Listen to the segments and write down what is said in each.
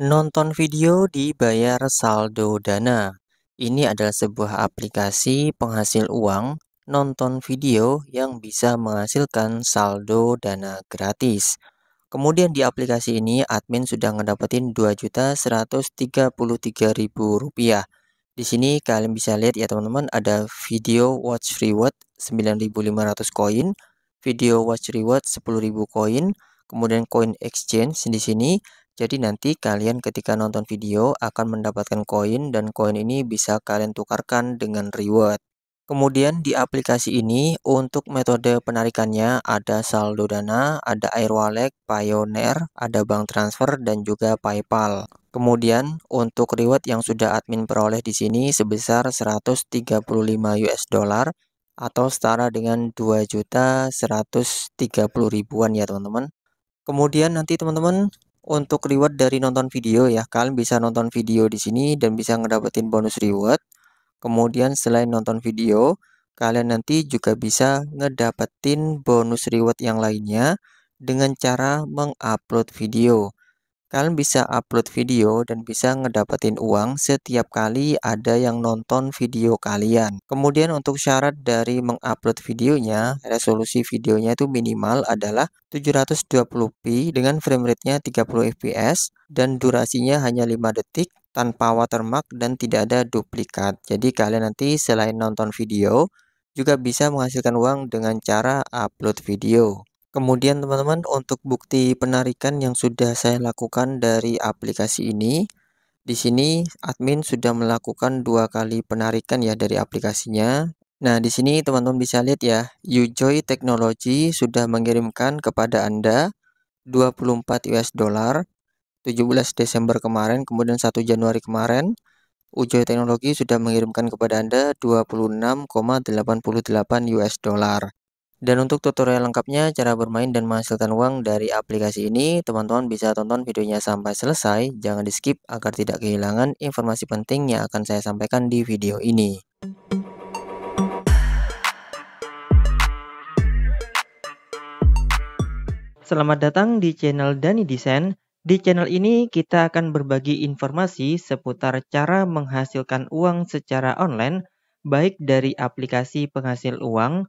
Nonton video dibayar saldo dana. Ini adalah sebuah aplikasi penghasil uang nonton video yang bisa menghasilkan saldo dana gratis. Kemudian di aplikasi ini admin sudah ngedapetin Rp2.133.000. Di sini kalian bisa lihat ya teman-teman ada video watch reward 9.500 koin, video watch reward 10.000 koin, kemudian coin exchange di sini jadi nanti kalian ketika nonton video akan mendapatkan koin dan koin ini bisa kalian tukarkan dengan reward. Kemudian di aplikasi ini untuk metode penarikannya ada saldo dana, ada air wallet, pioneer, ada bank transfer, dan juga paypal. Kemudian untuk reward yang sudah admin peroleh di sini sebesar 135 US dollar atau setara dengan juta 130 ribuan ya teman-teman. Kemudian nanti teman-teman untuk reward dari nonton video ya. Kalian bisa nonton video di sini dan bisa ngedapetin bonus reward. Kemudian selain nonton video, kalian nanti juga bisa ngedapetin bonus reward yang lainnya dengan cara mengupload video. Kalian bisa upload video dan bisa ngedapetin uang setiap kali ada yang nonton video kalian. Kemudian untuk syarat dari mengupload videonya, resolusi videonya itu minimal adalah 720p dengan frame rate-nya 30 fps dan durasinya hanya 5 detik tanpa watermark dan tidak ada duplikat. Jadi kalian nanti selain nonton video, juga bisa menghasilkan uang dengan cara upload video. Kemudian teman-teman untuk bukti penarikan yang sudah saya lakukan dari aplikasi ini, di sini admin sudah melakukan dua kali penarikan ya dari aplikasinya. Nah, di sini teman-teman bisa lihat ya, Ujoy Technology sudah mengirimkan kepada Anda 24 US dollar 17 Desember kemarin, kemudian 1 Januari kemarin. Ujoy Technology sudah mengirimkan kepada Anda 26,88 US dollar. Dan untuk tutorial lengkapnya cara bermain dan menghasilkan uang dari aplikasi ini, teman-teman bisa tonton videonya sampai selesai, jangan di skip agar tidak kehilangan informasi penting yang akan saya sampaikan di video ini. Selamat datang di channel Dani Desain. Di channel ini kita akan berbagi informasi seputar cara menghasilkan uang secara online, baik dari aplikasi penghasil uang,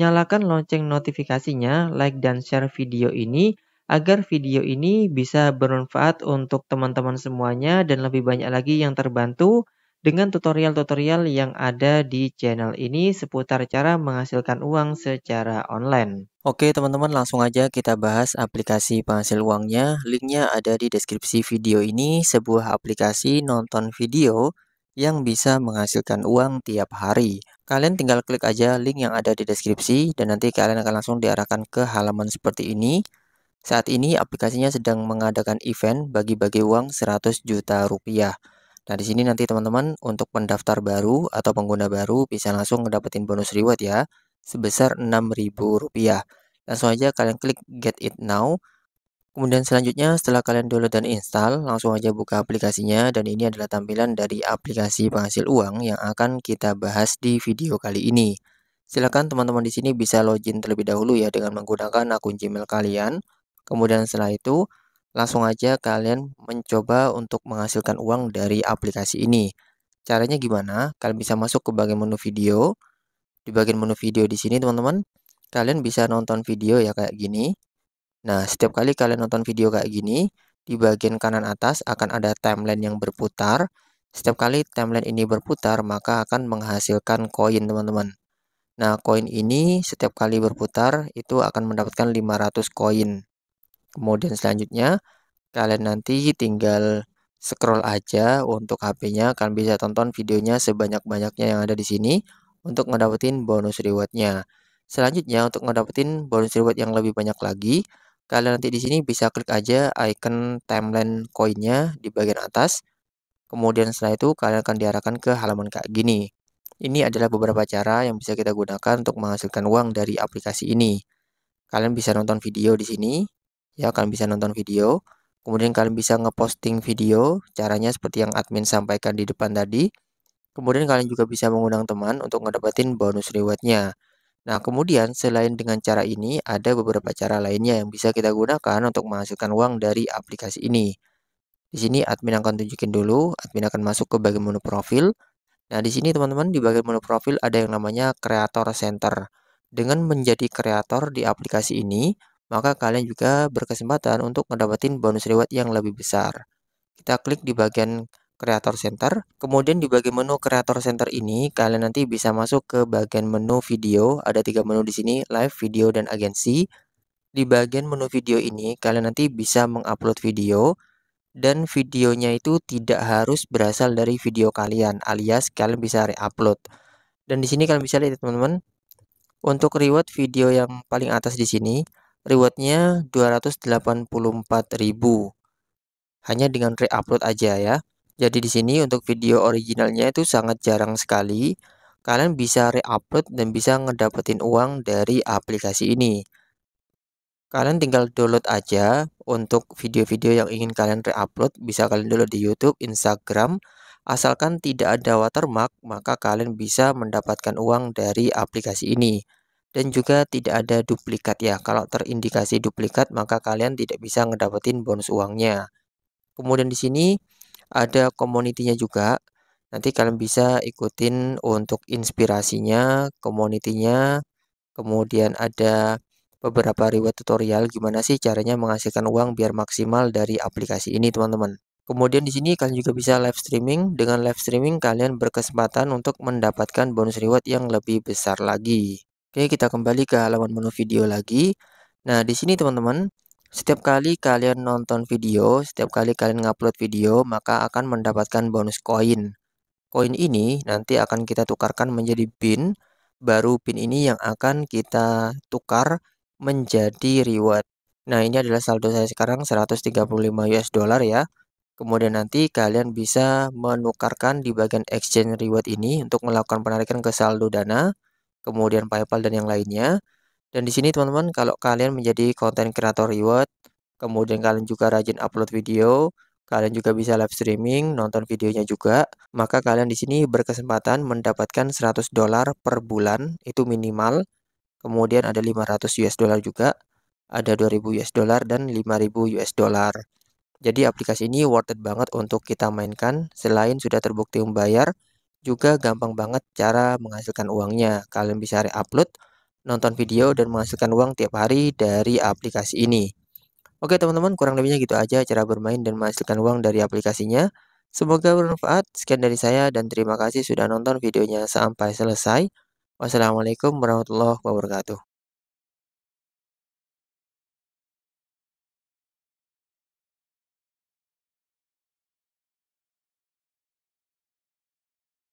Nyalakan lonceng notifikasinya, like dan share video ini agar video ini bisa bermanfaat untuk teman-teman semuanya dan lebih banyak lagi yang terbantu dengan tutorial-tutorial yang ada di channel ini seputar cara menghasilkan uang secara online. Oke teman-teman langsung aja kita bahas aplikasi penghasil uangnya. Linknya ada di deskripsi video ini, sebuah aplikasi nonton video yang bisa menghasilkan uang tiap hari. Kalian tinggal klik aja link yang ada di deskripsi dan nanti kalian akan langsung diarahkan ke halaman seperti ini. Saat ini aplikasinya sedang mengadakan event bagi-bagi uang 100 juta rupiah. Nah, di sini nanti teman-teman untuk pendaftar baru atau pengguna baru bisa langsung ngedapetin bonus reward ya sebesar 6.000 rupiah. Langsung aja kalian klik get it now Kemudian selanjutnya setelah kalian download dan install, langsung aja buka aplikasinya dan ini adalah tampilan dari aplikasi penghasil uang yang akan kita bahas di video kali ini. Silakan teman-teman di sini bisa login terlebih dahulu ya dengan menggunakan akun Gmail kalian. Kemudian setelah itu langsung aja kalian mencoba untuk menghasilkan uang dari aplikasi ini. Caranya gimana? Kalian bisa masuk ke bagian menu video. Di bagian menu video di sini teman-teman, kalian bisa nonton video ya kayak gini. Nah, setiap kali kalian nonton video kayak gini, di bagian kanan atas akan ada timeline yang berputar. Setiap kali timeline ini berputar, maka akan menghasilkan koin, teman-teman. Nah, koin ini setiap kali berputar itu akan mendapatkan 500 koin. Kemudian selanjutnya, kalian nanti tinggal scroll aja untuk HP-nya. Kalian bisa tonton videonya sebanyak-banyaknya yang ada di sini untuk mendapatkan bonus rewardnya. Selanjutnya, untuk mendapatkan bonus reward yang lebih banyak lagi, Kalian nanti di sini bisa klik aja icon timeline koinnya di bagian atas. Kemudian setelah itu kalian akan diarahkan ke halaman kayak gini. Ini adalah beberapa cara yang bisa kita gunakan untuk menghasilkan uang dari aplikasi ini. Kalian bisa nonton video di sini, ya kalian bisa nonton video. Kemudian kalian bisa ngeposting video, caranya seperti yang admin sampaikan di depan tadi. Kemudian kalian juga bisa mengundang teman untuk ngedapetin bonus rewardnya. Nah, kemudian selain dengan cara ini, ada beberapa cara lainnya yang bisa kita gunakan untuk menghasilkan uang dari aplikasi ini. Di sini admin akan tunjukin dulu, admin akan masuk ke bagian menu profil. Nah, di sini teman-teman di bagian menu profil ada yang namanya Creator Center. Dengan menjadi kreator di aplikasi ini, maka kalian juga berkesempatan untuk mendapatkan bonus reward yang lebih besar. Kita klik di bagian Creator Center. Kemudian di bagian menu Creator Center ini, kalian nanti bisa masuk ke bagian menu video. Ada tiga menu di sini, live, video, dan agensi. Di bagian menu video ini, kalian nanti bisa mengupload video. Dan videonya itu tidak harus berasal dari video kalian, alias kalian bisa re-upload. Dan di sini kalian bisa lihat teman-teman, untuk reward video yang paling atas di sini, rewardnya 284.000 hanya dengan re-upload aja ya jadi di sini untuk video originalnya itu sangat jarang sekali. Kalian bisa re-upload dan bisa ngedapetin uang dari aplikasi ini. Kalian tinggal download aja untuk video-video yang ingin kalian re-upload. Bisa kalian download di YouTube, Instagram. Asalkan tidak ada watermark, maka kalian bisa mendapatkan uang dari aplikasi ini dan juga tidak ada duplikat ya. Kalau terindikasi duplikat, maka kalian tidak bisa ngedapetin bonus uangnya. Kemudian di sini ada community-nya juga. Nanti kalian bisa ikutin untuk inspirasinya, community-nya, kemudian ada beberapa reward tutorial gimana sih caranya menghasilkan uang biar maksimal dari aplikasi ini teman-teman. Kemudian di sini kalian juga bisa live streaming. Dengan live streaming kalian berkesempatan untuk mendapatkan bonus reward yang lebih besar lagi. Oke, kita kembali ke halaman menu video lagi. Nah, di sini teman-teman, setiap kali kalian nonton video, setiap kali kalian ngupload video, maka akan mendapatkan bonus koin. Koin ini nanti akan kita tukarkan menjadi pin, baru pin ini yang akan kita tukar menjadi reward. Nah, ini adalah saldo saya sekarang 135 US dollar ya. Kemudian nanti kalian bisa menukarkan di bagian exchange reward ini untuk melakukan penarikan ke saldo Dana, kemudian PayPal dan yang lainnya. Dan di sini teman-teman kalau kalian menjadi konten kreator reward, kemudian kalian juga rajin upload video, kalian juga bisa live streaming, nonton videonya juga, maka kalian di sini berkesempatan mendapatkan 100 dolar per bulan itu minimal. Kemudian ada 500 US dollar juga, ada 2000 US dollar dan 5000 US dollar. Jadi aplikasi ini worth it banget untuk kita mainkan selain sudah terbukti membayar, juga gampang banget cara menghasilkan uangnya. Kalian bisa re-upload nonton video dan menghasilkan uang tiap hari dari aplikasi ini. Oke teman-teman, kurang lebihnya gitu aja cara bermain dan menghasilkan uang dari aplikasinya. Semoga bermanfaat. Sekian dari saya dan terima kasih sudah nonton videonya sampai selesai. Wassalamualaikum warahmatullahi wabarakatuh.